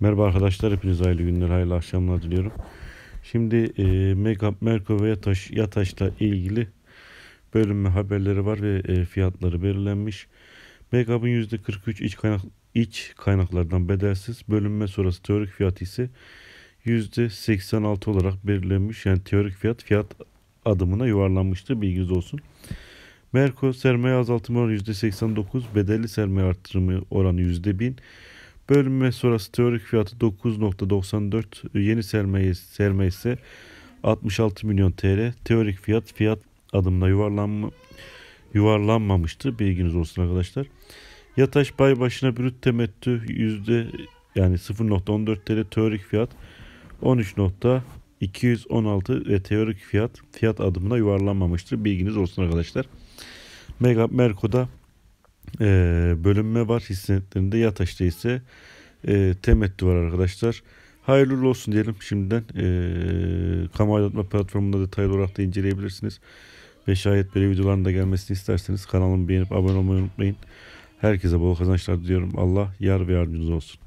Merhaba arkadaşlar, hepiniz hayırlı günler, hayırlı akşamlar diliyorum. Şimdi e, Megap, Merko ve Yataş, Yataş'la ilgili bölünme haberleri var ve e, fiyatları belirlenmiş. Megap'ın %43 iç, kaynak, iç kaynaklardan bedelsiz, bölünme sonrası teorik fiyatı ise %86 olarak belirlenmiş. Yani teorik fiyat, fiyat adımına yuvarlanmıştı, bilginiz olsun. Merko sermaye azaltımı oranı %89, bedelli sermaye arttırımı oranı %1000, Bölünme sonrası teorik fiyatı 9.94. E, yeni sermaye, sermaye ise 66 milyon TL. Teorik fiyat fiyat adımına yuvarlanma, yuvarlanmamıştı. Bilginiz olsun arkadaşlar. Yataş bay başına brüt temettü yüzde yani 0.14 TL teorik fiyat 13.216 ve teorik fiyat fiyat adımına yuvarlanmamıştır. Bilginiz olsun arkadaşlar. Mega Merkoda e, bölünme var hisse senetlerinde yataşta ise e, temettü var arkadaşlar. Hayırlı olsun diyelim şimdiden. E, kamu aydınlatma platformunda detaylı olarak da inceleyebilirsiniz. Ve şayet böyle videoların da gelmesini isterseniz kanalımı beğenip abone olmayı unutmayın. Herkese bol kazançlar diliyorum. Allah yar ve yardımcınız olsun.